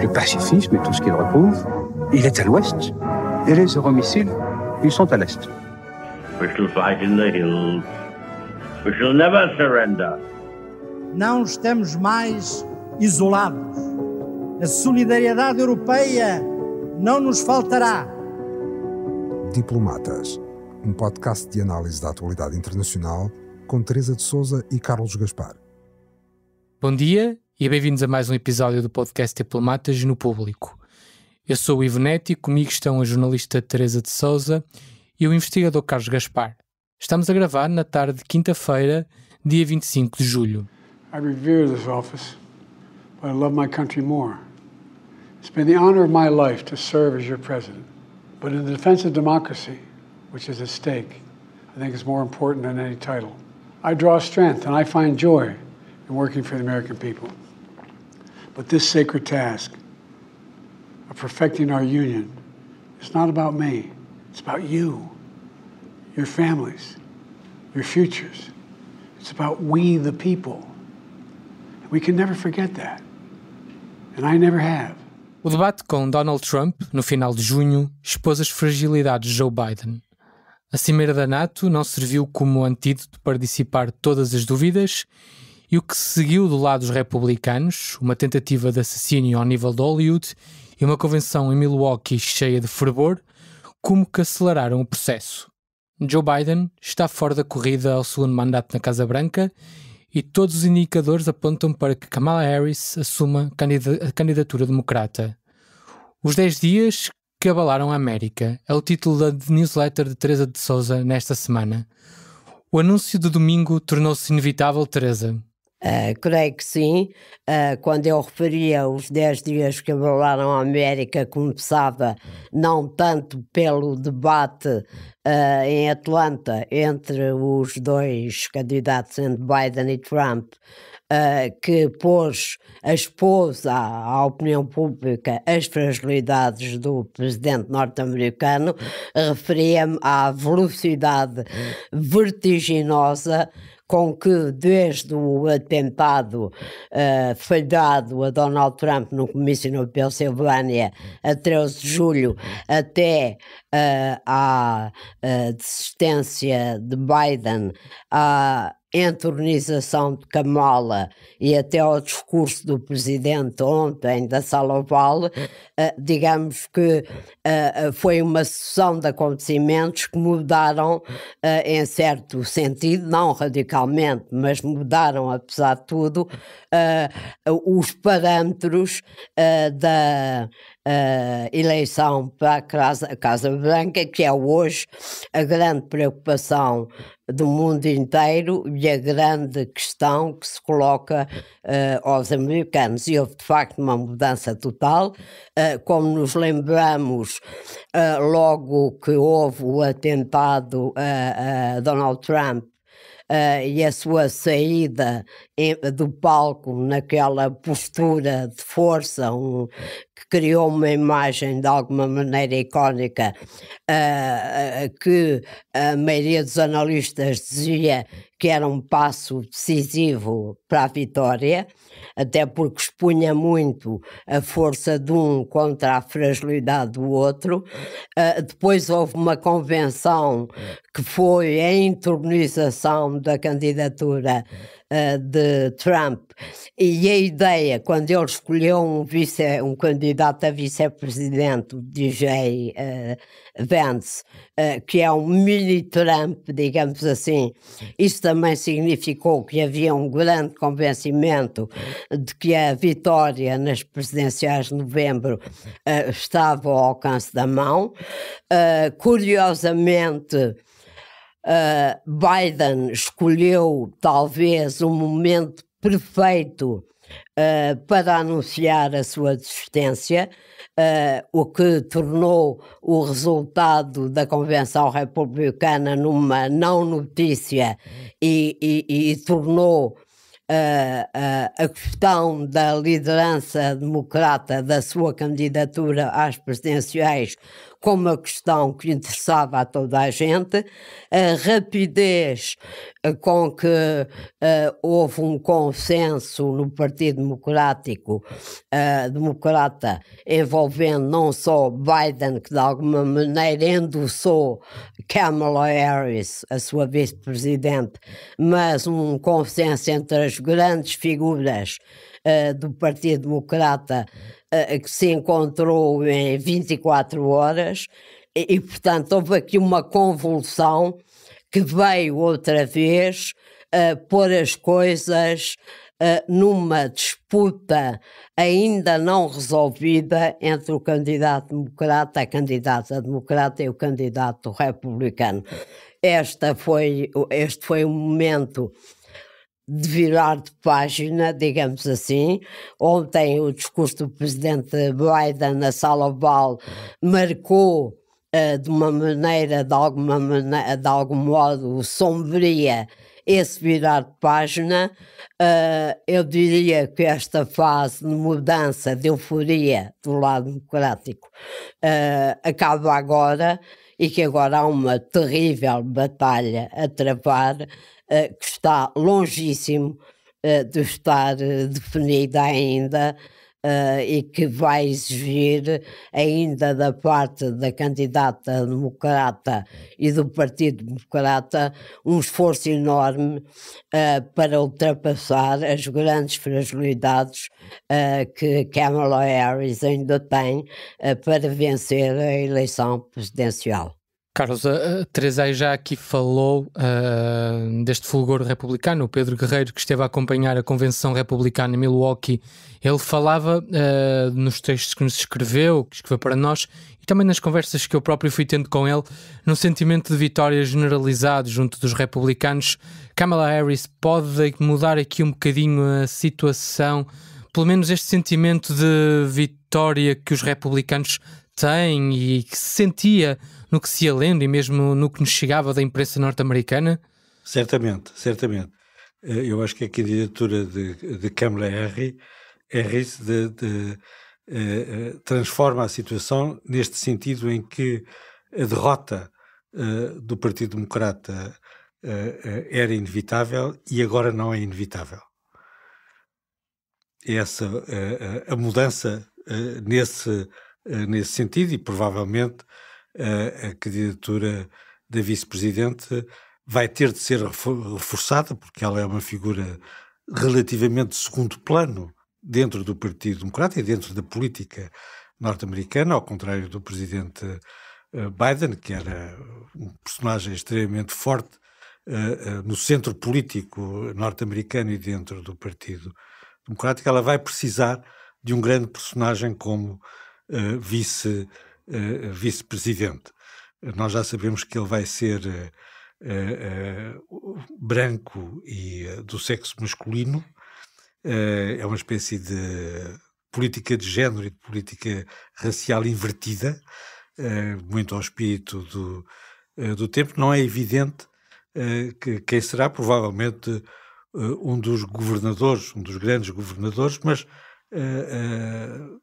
Le pacifisme et tout ce qu'il repose, il est à l'ouest. Et les euromissiles, ils sont à l'est. We shall fight in the hills. We shall never surrender. Não estamos mais isolados. A solidariedade europeia não nos faltará. Diplomatas, um podcast de análise da atualidade internacional com Teresa de Souza e Carlos Gaspar. Bom dia e bem-vindos a mais um episódio do podcast Diplomatas no Público. Eu sou o Ivonetti, comigo estão a jornalista Teresa de Souza e o investigador Carlos Gaspar. Estamos a gravar na tarde de quinta-feira, dia 25 de julho. I revere this office, but I love my country more. It's been the honor of my life to serve as your president, but in the defense of democracy, which is at stake, I think is more important than any title. I draw strength and I find joy in working for the American people. But this sacred task of perfecting our union is not about me, it's about you, your families, your futures. It's about we, the people. We can never forget that. And I never have. O debate com Donald Trump, no final de junho, expôs as fragilidades de Joe Biden. A cimeira da NATO não serviu como antídoto para dissipar todas as dúvidas e o que seguiu do lado dos republicanos, uma tentativa de assassínio ao nível de Hollywood e uma convenção em Milwaukee cheia de fervor, como que aceleraram o processo. Joe Biden está fora da corrida ao segundo mandato na Casa Branca e todos os indicadores apontam para que Kamala Harris assuma a candidatura democrata. Os 10 dias que abalaram a América é o título da newsletter de Teresa de Souza nesta semana. O anúncio do domingo tornou-se inevitável, Teresa. Uh, creio que sim. Uh, quando eu referia os 10 dias que abalaram a América, começava não tanto pelo debate uh, em Atlanta entre os dois candidatos, entre Biden e Trump, que pôs, expôs à, à, opinião pública as fragilidades do presidente norte-americano, referia-me à velocidade hum. vertiginosa com que desde o atentado uh, eh, falhado a Donald Trump no comício na Pensilvânia a 13 de julho até uh, à eh, desistência de Biden à ah, entornização de Camola e até ao discurso do presidente ontem da Sala Oval, eh, digamos que eh, eh, foi uma sucessão de acontecimentos que mudaram em certo sentido, não radicalmente, mas mudaram apesar de tudo os parâmetros da uh, eleição para a Casa, a Casa Branca, que é hoje a grande preocupação do mundo inteiro e a grande questão que se coloca uh, aos americanos. E houve, de facto, uma mudança total. Uh, como nos lembramos, uh, logo que houve o atentado a, Donald Trump, Uh, e a sua saída do palco naquela postura de força, um, que criou uma imagem de alguma maneira icónica, uh, que a maioria dos analistas dizia que era um passo decisivo para a vitória, até porque expunha muito a força de um contra a fragilidade do outro. Uh, depois houve uma convenção que foi a entornização da candidatura uh, de Trump e a ideia, quando ele escolheu um, vice, um candidato a vice-presidente, DJ. Uh, ah, Vance, eh, que é um mini Trump, digamos assim. Isso também significou que havia um grande convencimento de que a vitória nas presidenciais de novembro eh, estava ao alcance da mão. Eh, curiosamente, Biden escolheu talvez o um momento perfeito uh, para anunciar a sua desistência, uh, o que tornou o resultado da Convenção Republicana numa não notícia e, e, e tornou eh, a questão da liderança democrata da sua candidatura às presidenciais com uma questão que interessava a toda a gente, a rapidez eh, com que uh, houve um consenso no Partido Democrático uh, Democrata envolvendo não só Biden, que de alguma maneira endossou Kamala Harris, a sua vice-presidente, mas um consenso entre as grandes figuras do Partido Democrata que se encontrou em 24 horas, e, e, portanto houve aqui uma convulsão que veio outra vez uh, pôr as coisas uh, numa disputa ainda não resolvida entre o candidato democrata, a candidata democrata e o candidato republicano. Esta foi, este foi um momento de virar de página, digamos assim. Ontem o discurso do presidente Biden na sala oval marcou uh, de uma maneira, de alguma maneira, de algum modo sombria esse virar de página. Uh, eu diria que esta fase de mudança, de euforia do lado democrático uh, acaba agora e que agora há uma terrível batalha a travar eh, que está longíssimo uh, de estar eh, definida ainda e que vai exigir ainda da parte da candidata democrata e do Partido Democrata um esforço enorme para ultrapassar as grandes fragilidades que Kamala Harris ainda tem para vencer a eleição presidencial. Carlos, a Teresa já aqui falou uh, deste fulgor republicano. O Pedro Guerreiro, que esteve a acompanhar a Convenção Republicana em Milwaukee, ele falava uh, nos textos que nos escreveu, que escreveu para nós, e também nas conversas que eu próprio fui tendo com ele, num sentimento de vitória generalizado junto dos republicanos. Kamala Harris pode mudar aqui um bocadinho a situação, pelo menos este sentimento de vitória que os republicanos tem e que se sentia no que se ia lendo e mesmo no que nos chegava da imprensa norte-americana? Certamente, certamente. Eh, eu acho que a candidatura de, de Kamala Harris, Harris de, de, eh, eh, transforma a situação neste sentido em que a derrota do Partido Democrata era inevitável e agora não é inevitável. Essa a mudança nesse eh, nesse sentido e provavelmente eh, a candidatura da vice-presidente vai ter de ser reforçada, porque ela é uma figura relativamente de segundo plano dentro do Partido Democrata e dentro da política norte-americana, ao contrário do presidente eh, Biden, que era um personagem extremamente forte no centro político norte-americano e dentro do Partido Democrático, ela vai precisar de um grande personagem como uh, vice, uh, vice-presidente. Nós já sabemos que ele vai ser eh, branco e do sexo masculino, é uma espécie de política de género e de política racial invertida, muito ao espírito do, do tempo. Não é evidente que, quem será, provavelmente, um dos governadores, um dos grandes governadores, mas uh, uh,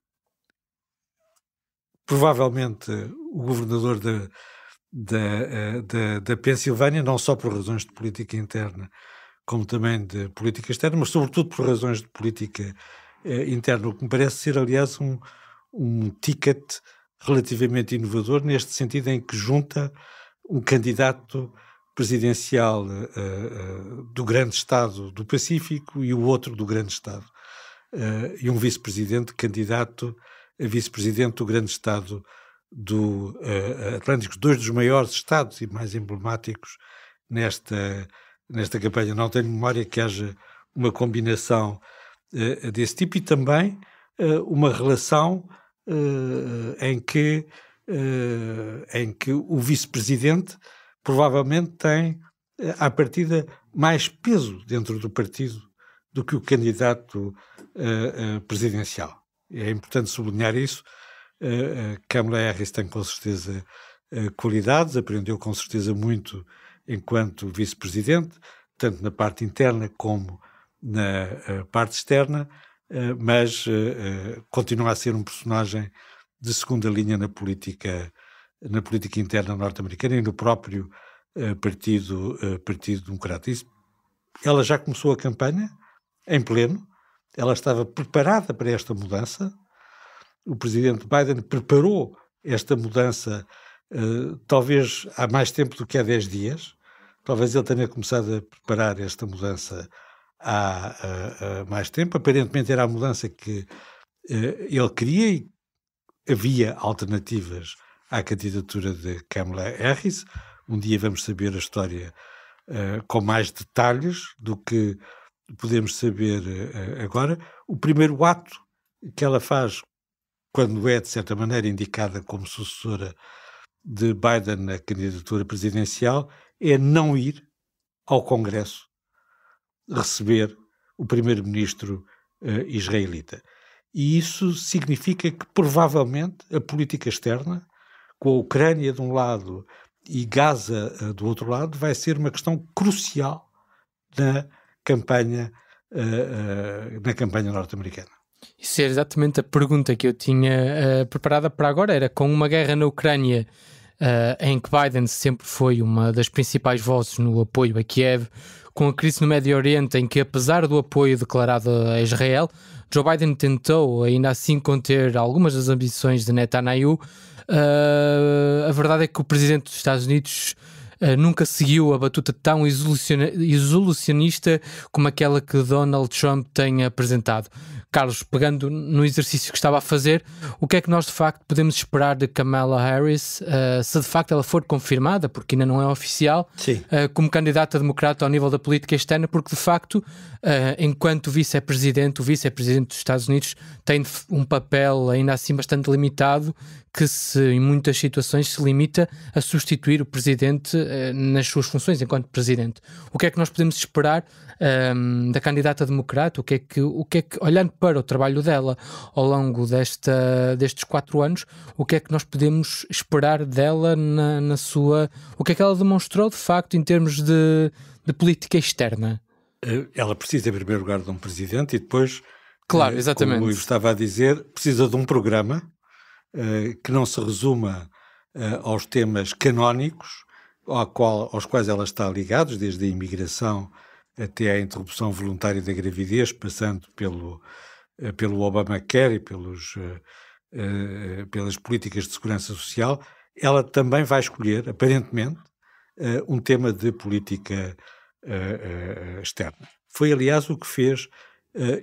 provavelmente o governador da, da, eh, da, da Pensilvânia, não só por razões de política interna, como também de política externa, mas sobretudo por razões de política eh, interna, o que me parece ser, aliás, um, um ticket relativamente inovador, neste sentido em que junta um candidato presidencial uh, uh, do grande Estado do Pacífico e o outro do grande Estado, uh, e um vice-presidente candidato vice-presidente do grande Estado do uh, Atlântico, dois dos maiores Estados e mais emblemáticos nesta, nesta campanha. Não tenho memória que haja uma combinação uh, desse tipo e também uh, uma relação em, que, em que o vice-presidente provavelmente tem, à partida, mais peso dentro do partido do que o candidato presidencial é importante sublinhar isso. Kamala Harris tem com certeza eh, qualidades, aprendeu com certeza muito enquanto vice-presidente, tanto na parte interna como na eh, parte externa, eh, mas continua a ser um personagem de segunda linha na política na política interna norte-americana e no próprio partido partido democrata. Isso, ela já começou a campanha em pleno ela estava preparada para esta mudança. O presidente Biden preparou esta mudança, uh, talvez há mais tempo do que há 10 dias. Talvez ele tenha começado a preparar esta mudança há, eh, eh, mais tempo. Aparentemente era a mudança que uh, ele queria e havia alternativas à candidatura de Kamala Harris. Um dia vamos saber a história uh, com mais detalhes do que podemos saber eh, eh, agora, o primeiro ato que ela faz quando é, de certa maneira, indicada como sucessora de Biden na candidatura presidencial, é não ir ao Congresso receber o primeiro-ministro uh, israelita. E isso significa que, provavelmente, a política externa, com a Ucrânia de um lado e Gaza uh, do outro lado, vai ser uma questão crucial na campanha, uh, uh, na campanha norte-americana. Isso é exatamente a pergunta que eu tinha eh, preparada para agora, era com uma guerra na Ucrânia em que Biden sempre foi uma das principais vozes no apoio a Kiev, com a crise no Médio Oriente em que apesar do apoio declarado a Israel, Joe Biden tentou ainda assim conter algumas das ambições de Netanyahu. Uh, a verdade é que o presidente dos Estados Unidos eh, nunca seguiu a batuta tão isolacionista como aquela que Donald Trump tem apresentado. Carlos, pegando no exercício que estava a fazer, o que é que nós de facto podemos esperar de Kamala Harris uh, se de facto ela for confirmada, porque ainda não é oficial, uh, como candidata democrata ao nível da política externa, porque de facto, uh, enquanto vice-presidente, o vice-presidente dos Estados Unidos tem um papel ainda assim bastante limitado, que se, em muitas situações se limita a substituir o presidente nas suas funções enquanto presidente. O que é que nós podemos esperar ehm, da candidata democrata? O que é que, o que, é que olhando para o trabalho dela ao longo desta, destes quatro anos, o que é que nós podemos esperar dela na, na sua. O que é que ela demonstrou de facto em termos de, de política externa? Eh, ela precisa, em primeiro lugar, de um presidente e depois, claro, eh, exatamente. como eu estava a dizer, precisa de um programa uh, que não se resuma uh, aos temas canónicos ao qual, aos quais ela está ligada, desde a imigração até à interrupção voluntária da gravidez, passando pelo eh, pelo Obamacare e pelos, eh, eh, pelas políticas de segurança social, ela também vai escolher, aparentemente, um tema de política externa. Foi, aliás, o que fez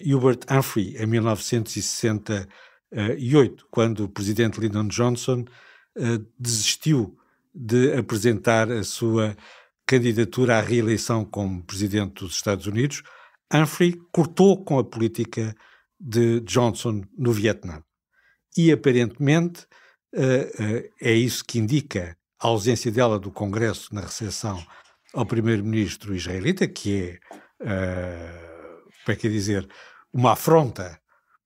Hubert Humphrey em 1968, quando o presidente Lyndon Johnson desistiu de apresentar a sua candidatura à reeleição como presidente dos Estados Unidos. Humphrey cortou com a política externa de Johnson no Vietnã. E aparentemente eh, eh, é isso que indica a ausência dela do Congresso na recepção ao primeiro-ministro israelita, que é, eh, como é que é dizer, uma afronta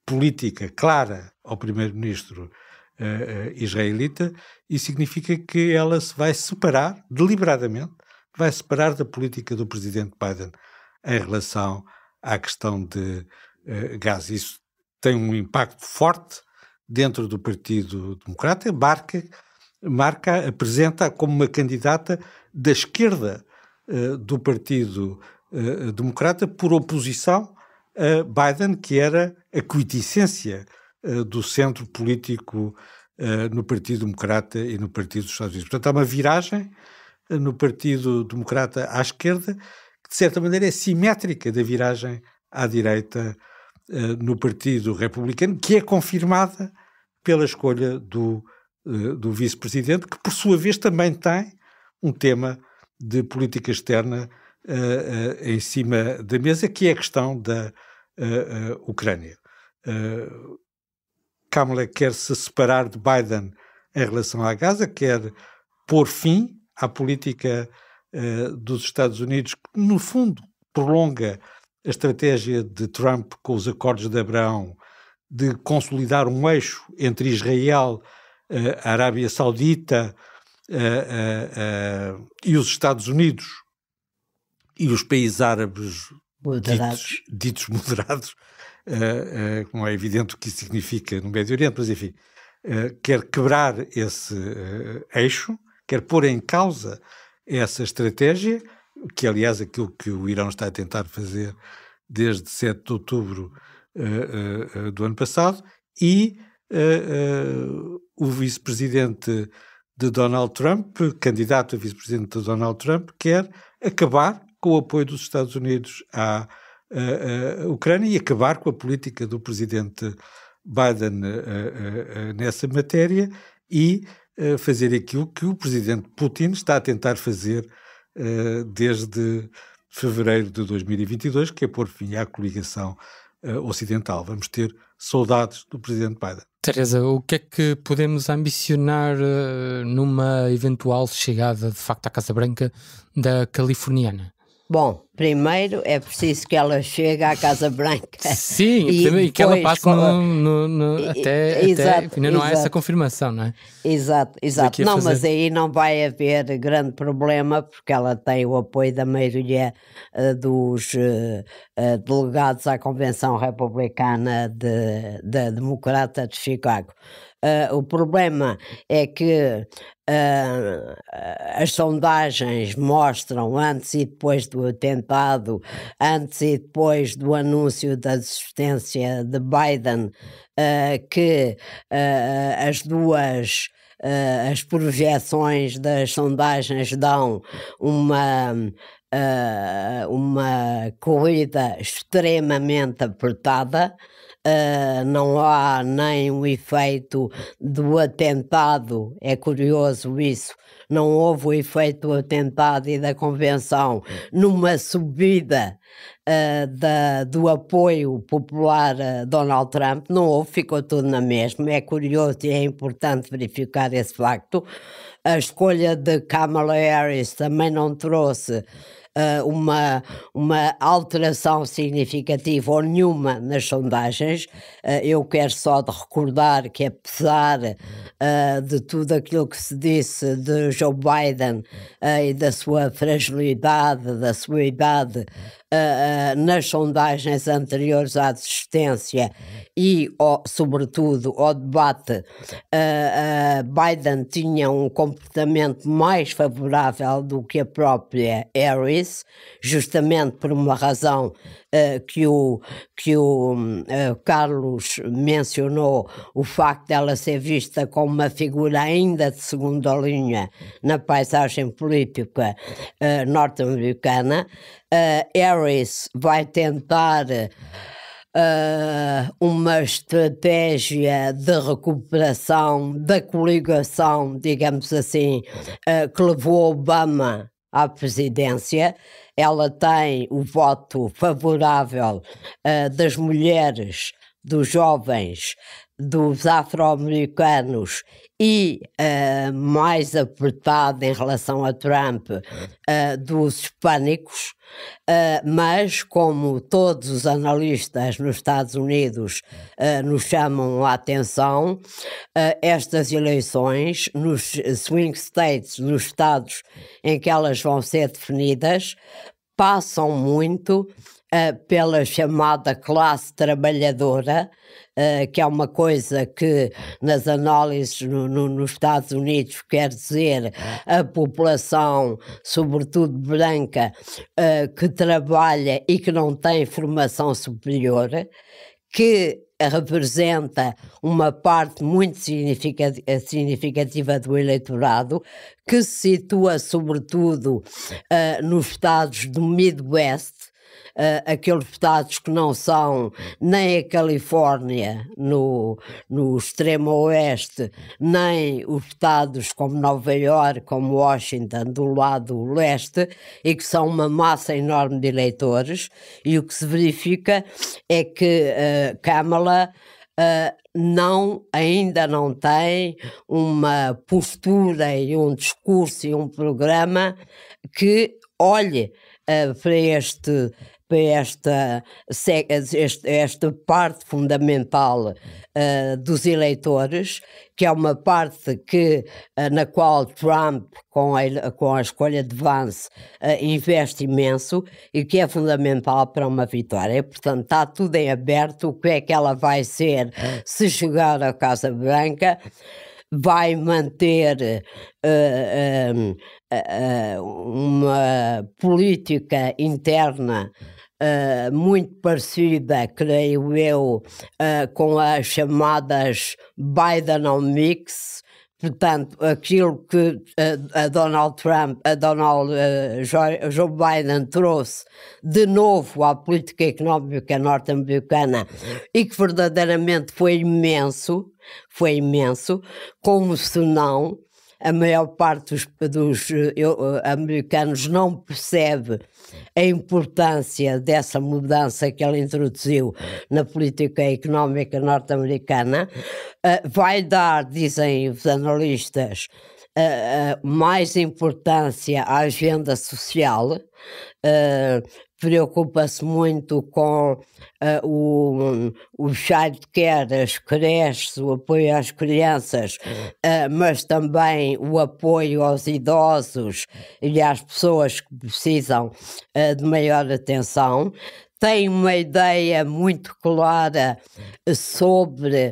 política clara ao primeiro-ministro israelita, e significa que ela se vai separar, deliberadamente, vai separar da política do presidente Biden em relação à questão de gás. Eh, isso tem um impacto forte dentro do Partido Democrata, marca, marca apresenta como uma candidata da esquerda eh, do Partido eh, Democrata por oposição a Biden, que era a coiticência do centro político no Partido Democrata e no Partido dos Estados Unidos. Portanto, há uma viragem no Partido Democrata à esquerda, que de certa maneira é simétrica da viragem à direita eh, no Partido Republicano, que é confirmada pela escolha do, eh, do vice-presidente, que por sua vez também tem um tema de política externa uh, em cima da mesa, que é a questão da Ucrânia. Kamala quer se separar de Biden em relação à Gaza, quer pôr fim à política dos Estados Unidos, que no fundo prolonga a estratégia de Trump com os acordos de Abraão de consolidar um eixo entre Israel, a eh, Arábia Saudita a, a, a, e os Estados Unidos e os países árabes moderados. Ditos, ditos, moderados, não eh, eh, é evidente o que isso significa no Médio Oriente, mas enfim, quer quebrar esse eixo, quer pôr em causa essa estratégia que aliás aquilo que o Irão está a tentar fazer desde 7 de outubro uh, uh, do ano passado, e uh, o vice-presidente de Donald Trump, candidato a vice-presidente de Donald Trump, quer acabar com o apoio dos Estados Unidos à, Ucrânia e acabar com a política do presidente Biden nessa matéria e fazer aquilo que o presidente Putin está a tentar fazer eh, desde fevereiro de 2022, que é pôr fim à coligação eh, ocidental. Vamos ter soldados do presidente Biden. Teresa, o que é que podemos ambicionar eh, numa eventual chegada, de facto, à Casa Branca da californiana? Bom, primeiro é preciso que ela chegue à Casa Branca. Sim, e, e que ela passe no, no, no, até, exato, até, né, Ainda não exato. há essa confirmação, não é? Exato, exato. Não, fazer... mas aí não vai haver grande problema, porque ela tem o apoio da maioria uh, dos uh, uh, delegados à Convenção Republicana de, da Democrata de Chicago. Uh, o problema é que uh, as sondagens mostram antes e depois do atentado, antes e depois do anúncio da desistência de Biden, uh, que as duas as projeções das sondagens dão uma uma corrida extremamente apertada uh, não há nem o efeito do atentado, é curioso isso, não houve o efeito do atentado e da convenção numa subida uh, da, do apoio popular a Donald Trump, não houve, ficou tudo na mesma, é curioso e é importante verificar esse facto. A escolha de Kamala Harris também não trouxe uh, uma, uma alteração significativa ou nenhuma nas sondagens. Uh, eu quero só de recordar que, apesar uh, de tudo aquilo que se disse de Joe Biden e da sua fragilidade, da sua idade, uh, nas sondagens anteriores à desistência e, oh, sobretudo, ao debate, uh, Biden tinha um comportamento mais favorável do que a própria Harris, justamente por uma razão eh, que o, que o uh, Carlos mencionou, o facto dela ser vista como uma figura ainda de segunda linha na paisagem política uh, norte-americana, Harris vai tentar. Uh, uma estratégia de recuperação da coligação, digamos assim, uh, que levou Obama à presidência, ela tem o voto favorável uh, das mulheres, dos jovens, dos afro-americanos e uh, mais apertada em relação a Trump uh, dos hispânicos, uh, mas como todos os analistas nos Estados Unidos uhum. nos chamam a atenção, estas eleições nos swing states, nos estados uhum. em que elas vão ser definidas, passam muito pela chamada classe trabalhadora uh, que é uma coisa que nas análises no, no, nos Estados Unidos quer dizer a população, sobretudo branca, uh, que trabalha e que não tem formação superior, que representa uma parte muito significativa do eleitorado, que se situa sobretudo uh, nos estados do Midwest, ah, aqueles estados que não são nem a Califórnia no, no extremo oeste, nem os estados como Nova Iorque, como Washington do lado leste, e que são uma massa enorme de eleitores, e o que se verifica é que uh, Kamala uh, não, ainda não tem uma postura e um discurso e um programa que olhe uh, para este para esta, esta parte fundamental uh, dos eleitores, que é uma parte que, uh, na qual Trump, com a, com a escolha de Vance, uh, investe imenso e que é fundamental para uma vitória. portanto, está tudo em aberto o que é que ela vai ser se chegar à Casa Branca vai manter uh, uh, uh, uma política interna eh, muito parecida, creio eu, uh, com as chamadas Bidenomics, Portanto, aquilo que a, eh, a, Donald Trump, a Donald uh, Joe Biden trouxe de novo à política económica norte-americana e que verdadeiramente foi imenso, foi imenso, como se não a maior parte dos, dos eh, eu, eh, americanos não percebe a importância dessa mudança que ele introduziu na política económica norte-americana, uh, vai dar, dizem os analistas, uh, uh, mais importância à agenda social preocupa-se muito com uh, o, o childcare, as creches, o apoio às crianças, uh, mas também o apoio aos idosos e às pessoas que precisam uh, de maior atenção tem uma ideia muito clara sobre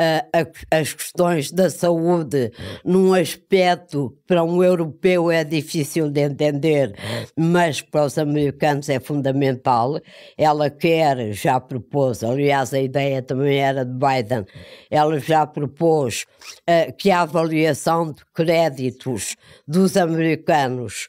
uh, a, as questões da saúde num aspecto para um europeu é difícil de entender, mas para os americanos é fundamental. Ela quer, já propôs, aliás, a ideia também era de Biden, ela já propôs uh, que a avaliação de créditos dos americanos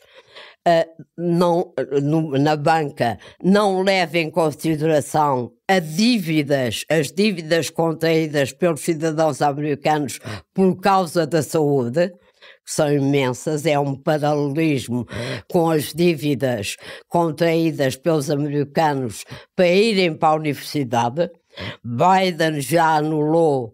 uh, não, no, na banca não leva em consideração a dívidas, as dívidas contraídas pelos cidadãos americanos por causa da saúde, que são imensas, é um paralelismo com as dívidas contraídas pelos americanos para irem para a universidade. Biden já anulou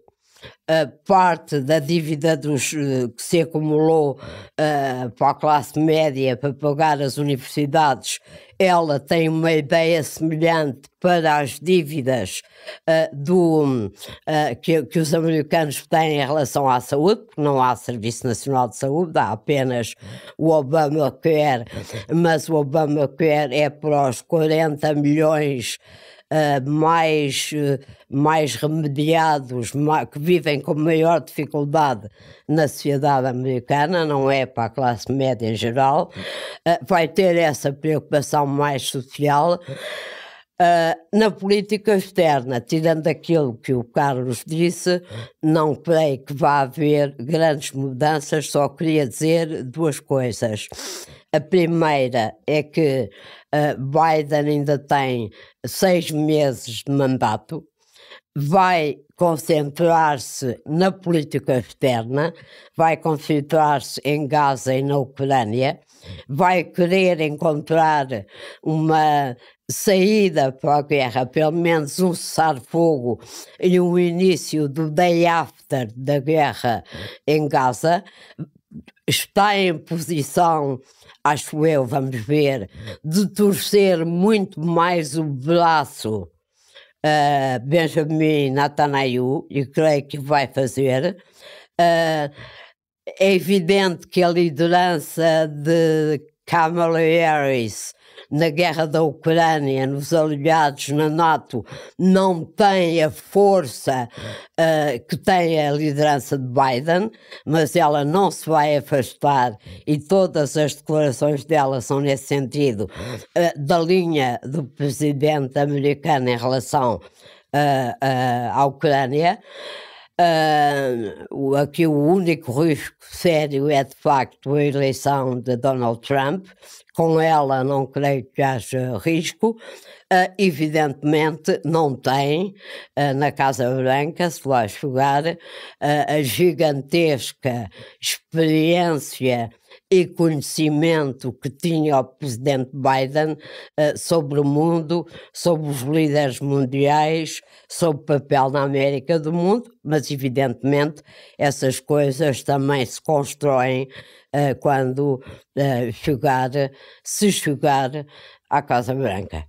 parte da dívida dos, eh, que se acumulou uh, para a classe média para pagar as universidades, ela tem uma ideia semelhante para as dívidas uh, do, uh, que, que, os americanos têm em relação à saúde, porque não há Serviço Nacional de Saúde, há apenas o Obamacare, mas o Obamacare é para os 40 milhões uh, mais, uh, mais remediados, que vivem com maior dificuldade na sociedade americana, não é para a classe média em geral, uh, vai ter essa preocupação mais social. na política externa, tirando aquilo que o Carlos disse, não creio que vá haver grandes mudanças, só queria dizer duas coisas a primeira é que uh, Biden ainda tem seis meses de mandato, vai concentrar-se na política externa, vai concentrar-se em Gaza e na Ucrânia, vai querer encontrar uma saída para a guerra, pelo menos um cessar-fogo e um início do day after da guerra em Gaza, está em posição, acho eu, vamos ver, de torcer muito mais o braço uh, Benjamin Netanyahu, e creio que vai fazer. Uh, é evidente que a liderança de Kamala Harris na guerra da Ucrânia, nos aliados, na NATO, não tem a força uh, que tem a liderança de Biden, mas ela não se vai afastar e todas as declarações dela são nesse sentido, uh, da linha do presidente americano em relação uh, à Ucrânia. Uh, aqui o único risco sério é de facto a eleição de Donald Trump. Com ela não creio que haja risco. Uh, evidentemente não tem uh, na Casa Branca, se lá chegar, a gigantesca experiência e conhecimento que tinha o presidente Biden uh, sobre o mundo, sobre os líderes mundiais, sobre o papel na América do mundo, mas evidentemente essas coisas também se constroem uh, quando uh, eh, chegar, se chegar à Casa Branca.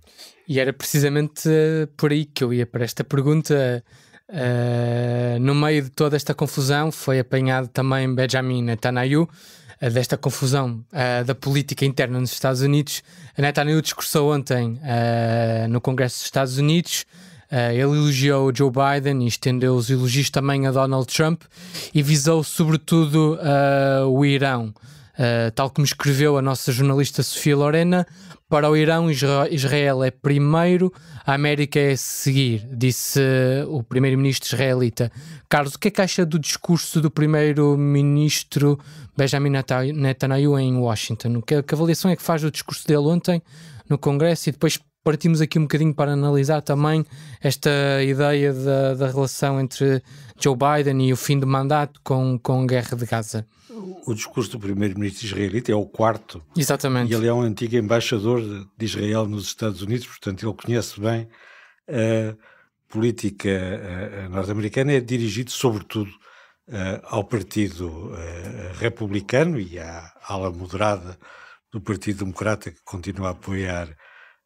E era precisamente por aí que eu ia para esta pergunta. no meio de toda esta confusão foi apanhado também Benjamin Netanyahu, eh, desta confusão uh, da política interna nos Estados Unidos. A Netanyahu discursou ontem eh, no Congresso dos Estados Unidos. ele elogiou Joe Biden e estendeu os elogios também a Donald Trump e visou sobretudo o Irão. Eh, tal como escreveu a nossa jornalista Sofia Lorena, para o Irão, Israel é primeiro, a América é a seguir, disse o primeiro-ministro israelita. Carlos, o que é que acha do discurso do primeiro-ministro Benjamin Netanyahu em Washington? Que, que avaliação é que faz do discurso dele ontem no Congresso e depois partimos aqui um bocadinho para analisar também esta ideia da, da relação entre Joe Biden e o fim do mandato com, com a guerra de Gaza. O discurso do primeiro-ministro israelita é o quarto. Exatamente. E ele é um antigo embaixador de Israel nos Estados Unidos, portanto, ele conhece bem a política eh, eh, norte-americana. É dirigido, sobretudo, eh, ao Partido Republicano e à ala moderada do Partido Democrata, que continua a apoiar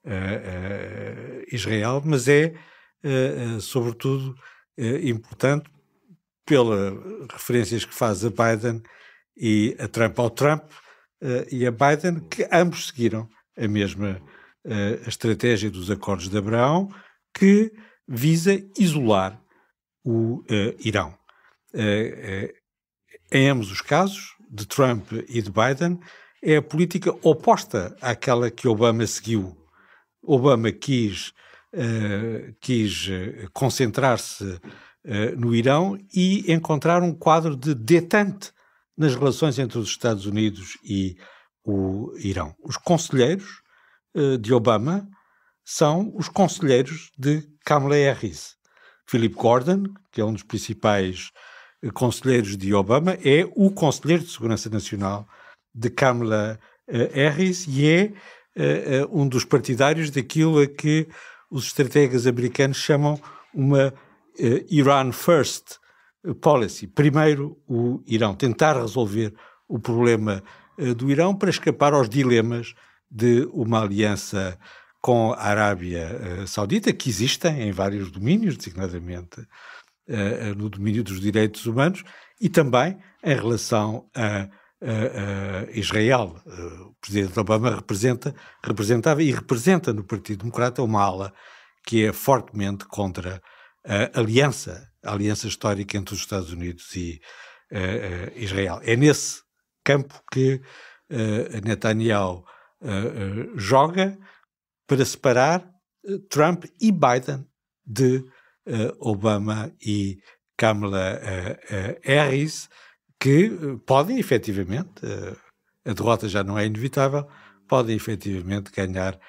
eh, eh, Israel, mas é, eh, sobretudo, importante pelas referências que faz a Biden e a Trump ao Trump e a Biden, que ambos seguiram a mesma estratégia dos acordos de Abraão, que visa isolar o uh, Irão. Uh, uh, em ambos os casos, de Trump e de Biden, é a política oposta àquela que Obama seguiu Obama quis, uh, quis eh, concentrar-se uh, no Irão e encontrar um quadro de detente nas relações entre os Estados Unidos e o Irão. Os conselheiros uh, de Obama são os conselheiros de Kamala Harris. Philip Gordon, que é um dos principais conselheiros de Obama, é o conselheiro de Segurança Nacional de Kamala Harris e é uh, um dos partidários daquilo a que os estrategas americanos chamam uma uh, Iran First Policy. Primeiro o Irão, tentar resolver o problema do Irão para escapar aos dilemas de uma aliança com a Arábia Saudita, que existem em vários domínios, designadamente no domínio dos direitos humanos, e também em relação a uh, Israel. Eh, o presidente Obama representa, representava e representa no Partido Democrata uma ala que é fortemente contra a aliança, a aliança histórica entre os Estados Unidos e Israel. É nesse campo que Netanyahu joga para separar Trump e Biden de Obama e Kamala Harris que eh, podem efetivamente, eh, a derrota já não é inevitável, podem efetivamente ganhar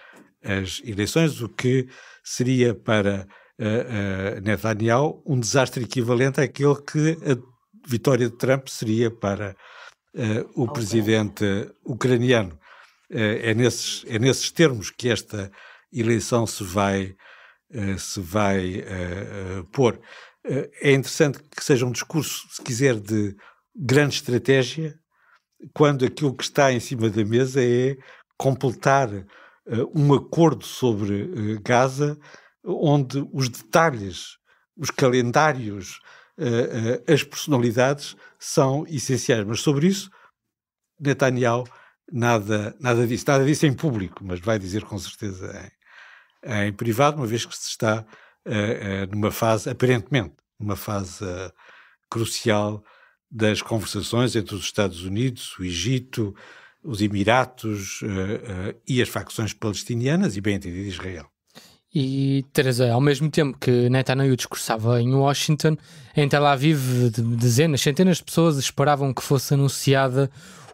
as eleições, o que seria para eh, Netanyahu um desastre equivalente àquele que a vitória de Trump seria para o presidente ucraniano. é, nesses, é nesses termos que esta eleição se vai, se vai pôr. é interessante que seja um discurso, se quiser, de grande estratégia quando aquilo que está em cima da mesa é completar uh, um acordo sobre uh, Gaza, onde os detalhes, os calendários, uh, as personalidades são essenciais. Mas sobre isso, Netanyahu nada, nada disse Nada disse em público, mas vai dizer com certeza em, em privado, uma vez que se está numa fase, aparentemente, numa fase crucial das conversações entre os Estados Unidos, o Egito, os Emiratos uh, uh, e as facções palestinianas e, bem entendido, Israel. E, Teresa, ao mesmo tempo que Netanyahu discursava em Washington, em Tel Aviv, dezenas, centenas de pessoas esperavam que fosse anunciada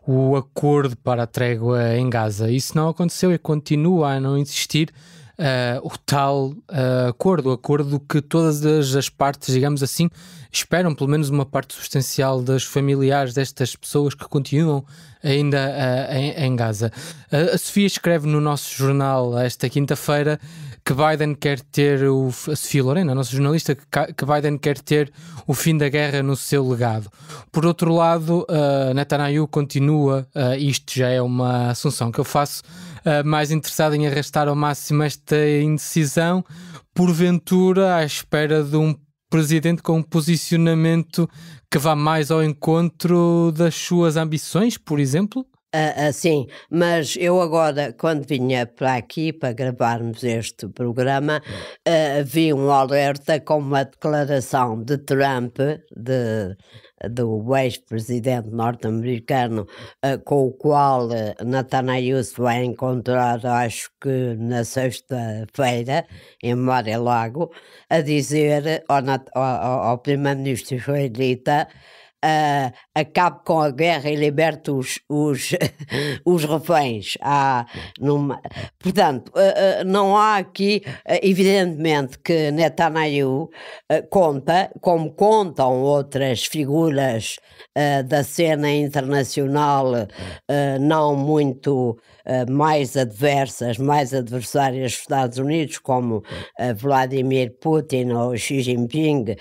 o acordo para a trégua em Gaza. Isso não aconteceu e continua a não existir uh, o tal uh, acordo, o acordo que todas as, partes, digamos assim, esperam, pelo menos uma parte substancial dos familiares destas pessoas que continuam ainda uh, em, em, Gaza. a Sofia escreve no nosso jornal esta quinta-feira que Biden quer ter o, a Sofia Lorena, a nossa jornalista, que, Biden quer ter o fim da guerra no seu legado. Por outro lado, uh, Netanyahu continua, uh, isto já é uma assunção que eu faço, uh, mais interessado em arrastar ao máximo esta indecisão, porventura à espera de um presidente com um posicionamento que vá mais ao encontro das suas ambições, por exemplo? Ah, ah, sim mas eu agora, quando vinha para aqui para gravarmos este programa, ah, vi um alerta com uma declaração de Trump, de, do ex-presidente norte-americano, com o qual Netanyahu se vai encontrar, acho que na sexta-feira, em Mar-a-Lago, a dizer ao, ao, ao primeiro-ministro israelita uh, acabe com a guerra e liberte os, os, os reféns. Há, numa... Portanto, uh, uh, não há aqui, eh, evidentemente, que Netanyahu conta, como contam outras figuras da cena internacional não muito mais adversas, mais adversárias dos Estados Unidos, como Vladimir Putin ou Xi Jinping,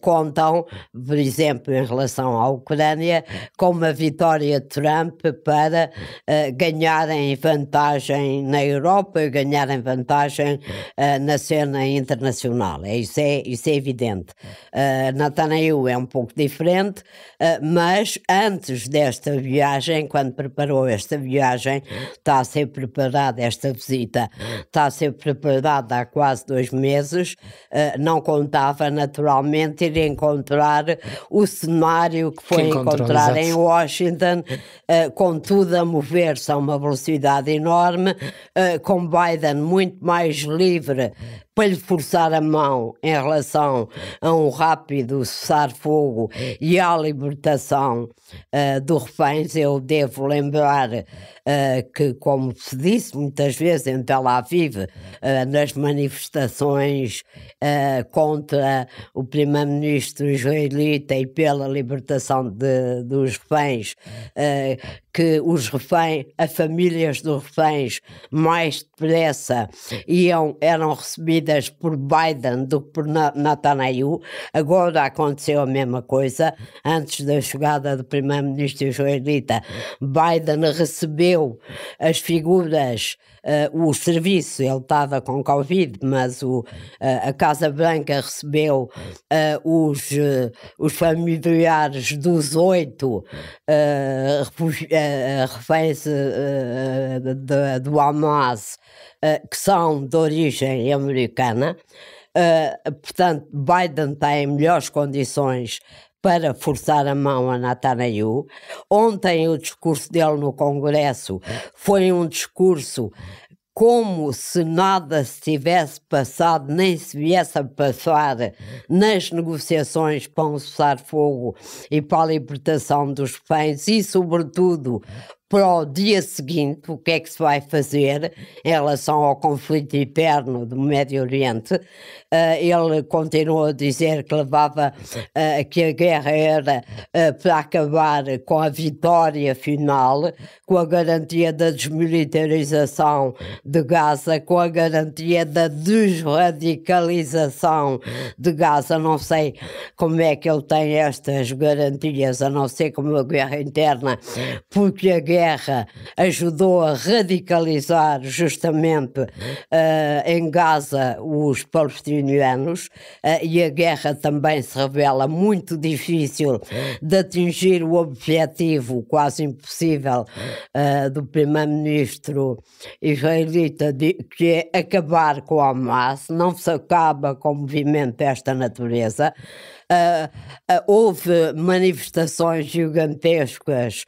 contam, por exemplo, em relação relação à Ucrânia, com uma vitória de Trump para uh, ganharem vantagem na Europa e ganharem vantagem uh, na cena internacional. É, isso é, isso é evidente. Uh, Netanyahu é um pouco diferente, uh, mas antes desta viagem, quando preparou esta viagem, está a ser preparada esta visita, está a ser preparada há quase dois meses, não contava naturalmente ir encontrar o cenário armário que foi que encontrado em Washington, uh, com tudo a mover-se a uma velocidade enorme, uh, com Biden muito mais livre para lhe forçar a mão em relação a um rápido cessar-fogo e à libertação uh, eh, dos reféns, eu devo lembrar uh, que, como se disse muitas vezes em Tel Aviv, uh, nas manifestações contra o primeiro-ministro israelita e pela libertação de, dos reféns, que os reféns, as famílias dos reféns, mais depressa iam, eram recebidas por Biden do que por Netanyahu. Agora aconteceu a mesma coisa. Antes da chegada do primeiro-ministro israelita, Biden recebeu as figuras uh, o serviço, ele estava com Covid, mas o, uh, a Casa Branca recebeu uh, os, ah, os familiares dos oito reféns do Hamas, que são de origem americana. Uh, portanto, Biden tem melhores condições para forçar a mão a Netanyahu. Ontem o discurso dele no Congresso foi um discurso como se nada se tivesse passado, nem se viesse a passar nas negociações para um cessar-fogo e para a libertação dos reféns e, sobretudo, para o dia seguinte o que é que se vai fazer em relação ao conflito interno do Médio Oriente. Uh, ele continuou a dizer que levava uh, que a guerra era uh, para acabar com a vitória final, com a garantia da desmilitarização de Gaza, com a garantia da desradicalização de Gaza. Não sei como é que ele tem estas garantias, a não ser como a guerra interna, porque a guerra guerra ajudou a radicalizar justamente uh, em Gaza os palestinianos uh, e a guerra também se revela muito difícil de atingir o objetivo quase impossível uh, do primeiro-ministro israelita de, que é acabar com a Hamas. Não se acaba com o movimento desta natureza. Ah, ah, houve manifestações gigantescas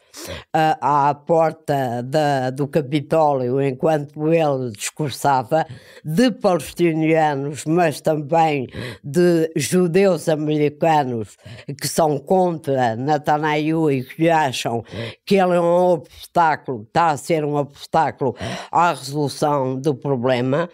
ah, à porta da, do Capitólio enquanto ele discursava, de palestinianos, mas também de judeus americanos que são contra Netanyahu e que acham que ele é um obstáculo, está a ser um obstáculo à resolução do problema.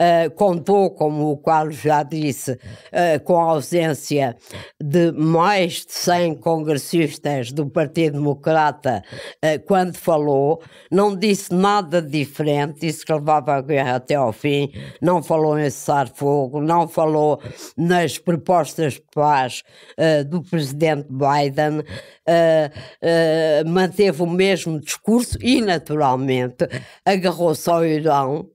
Uh, contou, como o Carlos já disse, uh, com a ausência de mais de 100 congressistas do Partido Democrata eh, quando falou, não disse nada diferente, disse que levava a guerra até ao fim, não falou em cessar-fogo, não falou nas propostas de paz eh, do presidente Biden, eh, manteve o mesmo discurso e, naturalmente, agarrou-se ao Irão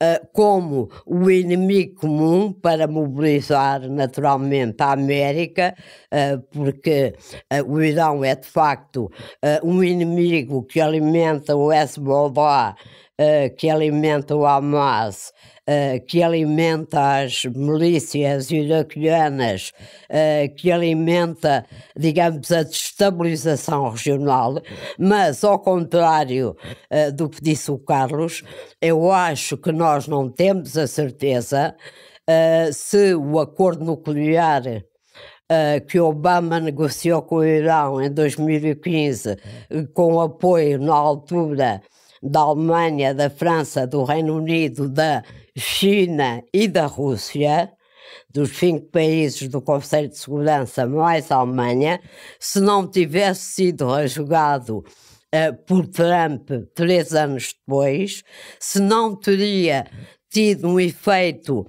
eh, como o inimigo comum para mobilizar naturalmente a América, uh, porque uh, o Irão é de facto um inimigo que alimenta o Hezbollah eh, que alimenta o Hamas, uh, que alimenta as milícias iraquianas, uh, que alimenta, digamos, a destabilização regional. Mas, ao contrário do que disse o Carlos, eu acho que nós não temos a certeza se o acordo nuclear que Obama negociou com o Irão em 2015, com apoio na altura da Alemanha, da França, do Reino Unido, da China e da Rússia, dos cinco países do Conselho de Segurança mais a Alemanha, se não tivesse sido rejugado uh, eh, por Trump três anos depois, se não teria tido um efeito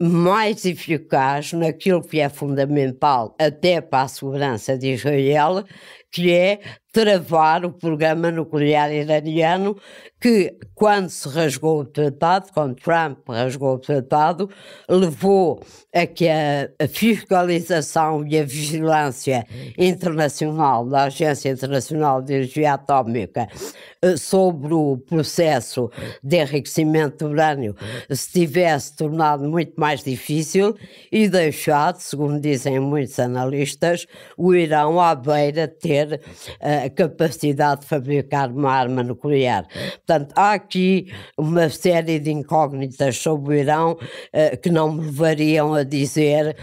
mais eficaz naquilo que é fundamental até para a segurança de Israel, que é travar o programa nuclear iraniano, que, quando se rasgou o tratado, quando Trump rasgou o tratado, levou a que a, fiscalização e a vigilância internacional da Agência Internacional de Energia Atómica eh, sobre o processo de enriquecimento do urânio se tivesse tornado muito mais difícil e deixado, segundo dizem muitos analistas, o Irão à beira de ter. Uh, a capacidade de fabricar uma arma nuclear. Portanto, há aqui uma série de incógnitas sobre o Irão uh, que não me levariam a dizer,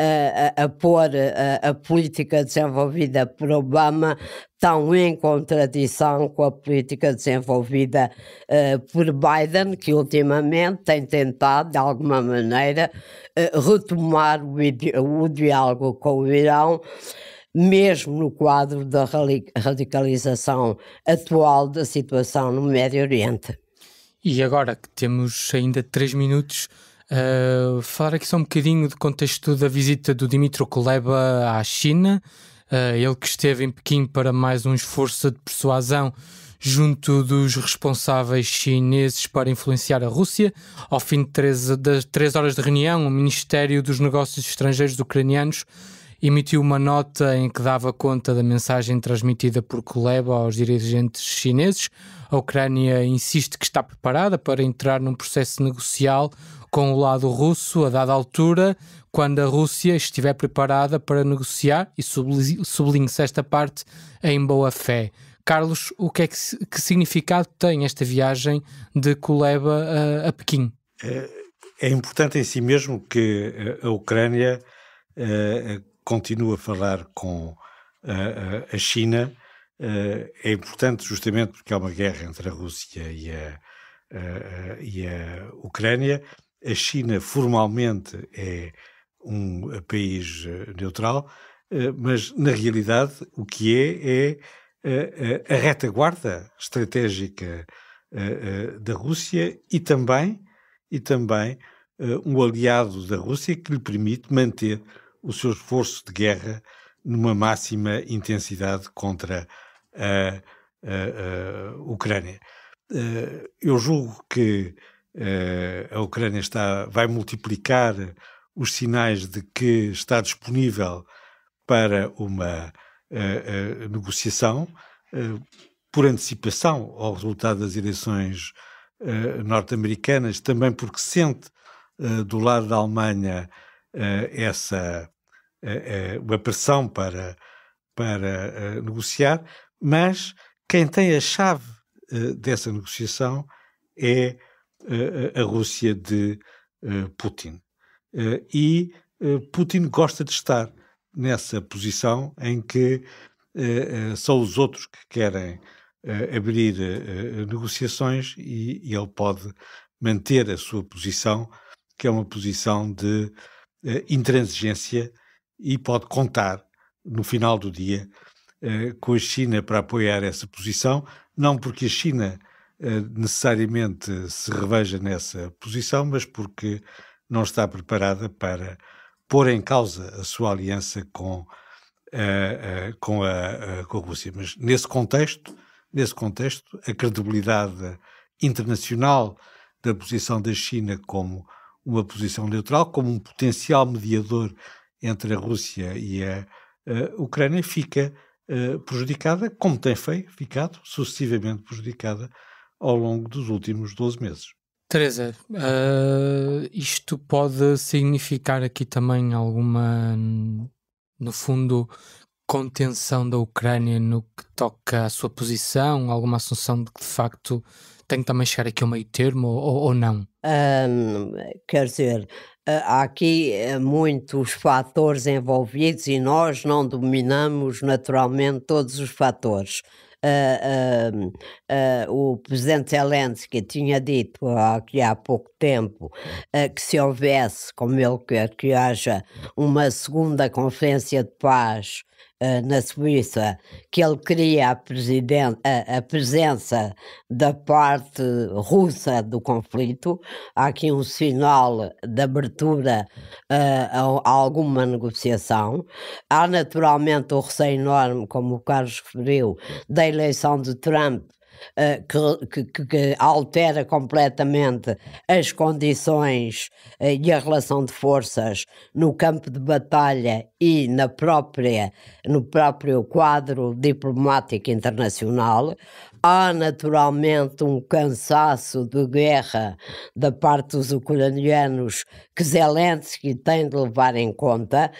uh, a, a, pôr uh, a política desenvolvida por Obama tão em contradição com a política desenvolvida uh, por Biden, que ultimamente tem tentado, de alguma maneira, retomar o, o diálogo com o Irão mesmo no quadro da radicalização atual da situação no Médio Oriente. E agora que temos ainda três minutos, uh, falar aqui só um bocadinho do contexto da visita do Dimitro Kuleba à China, uh, ele que esteve em Pequim para mais um esforço de persuasão junto dos responsáveis chineses para influenciar a Rússia. Ao fim de três, três horas de reunião, o Ministério dos Negócios Estrangeiros ucranianos emitiu uma nota em que dava conta da mensagem transmitida por Kuleba aos dirigentes chineses. A Ucrânia insiste que está preparada para entrar num processo negocial com o lado russo a dada altura, quando a Rússia estiver preparada para negociar, e sublinho-se esta parte, em boa fé. Carlos, o que é que, que significado tem esta viagem de Kuleba a, a Pequim? É, é importante em si mesmo que eh, a Ucrânia eh, continua a falar com uh, a China uh, é importante justamente porque há uma guerra entre a Rússia e a, uh, e a Ucrânia. A China formalmente é um país eh, neutral, eh, mas na realidade o que é é a, a retaguarda estratégica da Rússia e também, e também um aliado da Rússia que lhe permite manter o seu esforço de guerra numa máxima intensidade contra a, a, a Ucrânia. Eh, eu julgo que eh, a Ucrânia está, vai multiplicar os sinais de que está disponível para uma eh, negociação por antecipação ao resultado das eleições norte-americanas, também porque sente do lado da Alemanha essa eh, eh, uma pressão para, para eh, negociar, mas quem tem a chave dessa negociação é a Rússia de Putin. E Putin gosta de estar nessa posição em que são os outros que querem abrir negociações e ele pode manter a sua posição, que é uma posição de intransigência e pode contar no final do dia eh, com a China para apoiar essa posição, não porque a China eh, necessariamente se reveja nessa posição, mas porque não está preparada para pôr em causa a sua aliança com a, eh, a, com a, com a Rússia. Mas nesse contexto, nesse contexto, a credibilidade internacional da posição da China como uma posição neutral, como um potencial mediador entre a Rússia e a, a Ucrânia fica uh, prejudicada, como tem feito, ficado sucessivamente prejudicada ao longo dos últimos 12 meses. Teresa, uh, isto pode significar aqui também alguma, no fundo, contenção da Ucrânia no que toca à sua posição, alguma assunção de que de facto tem que também chegar aqui ao meio termo ou, ou não? Um, quer dizer, eh, há aqui eh, muitos fatores envolvidos e nós não dominamos naturalmente todos os fatores. Uh, uh, uh, o presidente Zelensky tinha dito aqui há pouco tempo eh, que se houvesse, como ele quer que haja, uma segunda conferência de paz uh, na Suíça, que ele queria a, a, a, presença da parte russa do conflito. Há aqui um sinal de abertura uh, a, a, alguma negociação. Há naturalmente o receio enorme, como o Carlos referiu, da eleição de Trump que, que, que, altera completamente as condições eh, e a relação de forças no campo de batalha e na própria, no próprio quadro diplomático internacional. Há naturalmente um cansaço de guerra da parte dos ucranianos que Zelensky tem de levar em conta.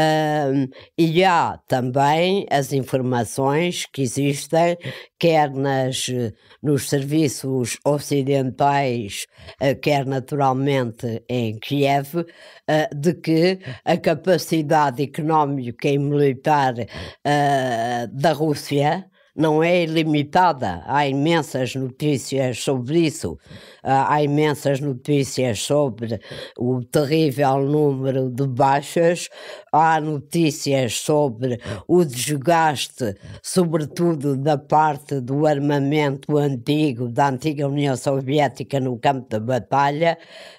Uh, e há também as informações que existem, quer nas, nos serviços ocidentais, uh, quer naturalmente em Kiev, uh, de que a capacidade económica e militar eh, da Rússia não é ilimitada. Há imensas notícias sobre isso. Ah, há imensas notícias sobre o terrível número de baixas. Há notícias sobre o desgaste, sobretudo da parte do armamento antigo, da antiga União Soviética no campo de batalha.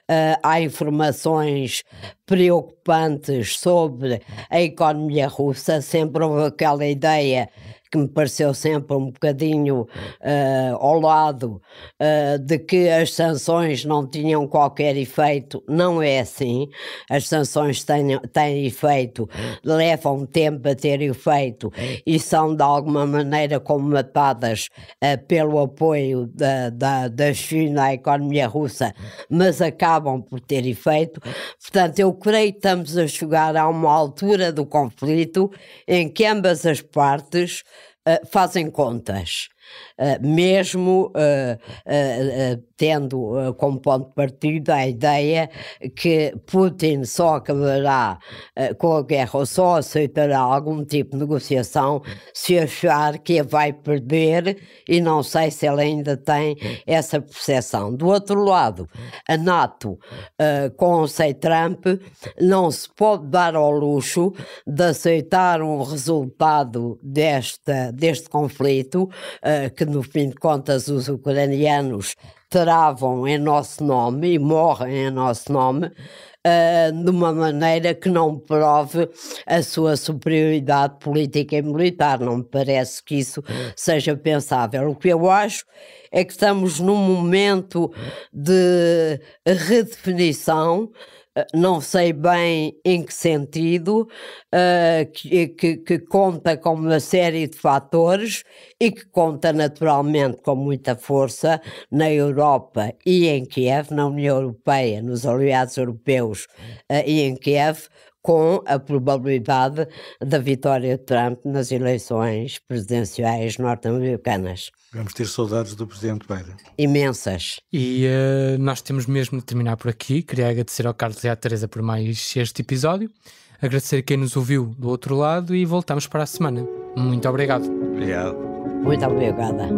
Ah, há informações preocupantes sobre a economia russa. Sempre houve aquela ideia que me pareceu sempre um bocadinho uh, ao lado uh, de que as sanções não tinham qualquer efeito. Não é assim. As sanções têm, têm efeito, levam tempo a ter efeito e são de alguma maneira comatadas uh, eh, pelo apoio da, da, da China à economia russa, mas acabam por ter efeito. Portanto, eu creio que estamos a chegar a uma altura do conflito em que ambas as partes eh, fazem contas. Ah, mesmo ah, ah, tendo como ponto de partida a ideia que Putin só acabará com a guerra ou só aceitará algum tipo de negociação se achar que a vai perder e não sei se ele ainda tem essa percepção. Do outro lado, a NATO com o Sei Trump não se pode dar ao luxo de aceitar um resultado desta, deste conflito que no fim de contas, os ucranianos travam em nosso nome e morrem em nosso nome, uh, de uma maneira que não prove a sua superioridade política e militar. Não me parece que isso seja pensável. O que eu acho é que estamos num momento de redefinição não sei bem em que sentido, uh, que, eh, que, que, conta com uma série de fatores e que conta naturalmente com muita força na Europa e em Kiev, na União Europeia, nos aliados europeus uh, e em Kiev, com a probabilidade da vitória de Trump nas eleições presidenciais norte-americanas. Vamos ter saudades do Presidente Beira. Imensas. E uh, nós temos mesmo de terminar por aqui. Queria agradecer ao Carlos e à Teresa por mais este episódio. Agradecer a quem nos ouviu do outro lado e voltamos para a semana. Muito obrigado. Obrigado. Muito obrigada.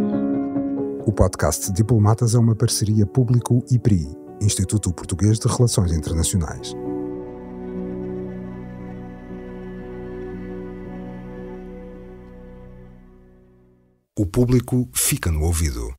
O podcast Diplomatas é uma parceria público-IPRI, Instituto Português de Relações Internacionais. o público fica no ouvido.